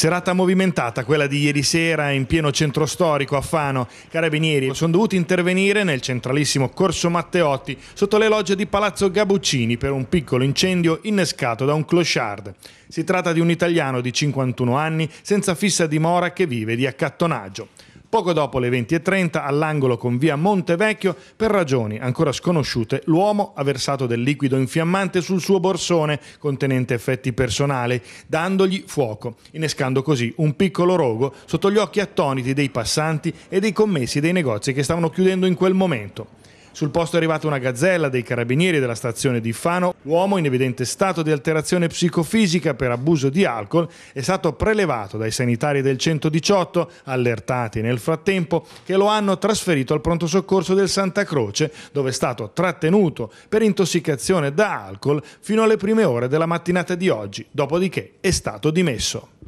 Serata movimentata, quella di ieri sera in pieno centro storico a Fano. Carabinieri sono dovuti intervenire nel centralissimo Corso Matteotti sotto le logge di Palazzo Gabuccini per un piccolo incendio innescato da un clochard. Si tratta di un italiano di 51 anni senza fissa dimora che vive di accattonaggio. Poco dopo le 20.30 all'angolo con via Montevecchio, per ragioni ancora sconosciute, l'uomo ha versato del liquido infiammante sul suo borsone contenente effetti personali, dandogli fuoco, innescando così un piccolo rogo sotto gli occhi attoniti dei passanti e dei commessi dei negozi che stavano chiudendo in quel momento. Sul posto è arrivata una gazzella dei carabinieri della stazione di Fano. L'uomo, in evidente stato di alterazione psicofisica per abuso di alcol, è stato prelevato dai sanitari del 118, allertati nel frattempo, che lo hanno trasferito al pronto soccorso del Santa Croce, dove è stato trattenuto per intossicazione da alcol fino alle prime ore della mattinata di oggi, dopodiché è stato dimesso.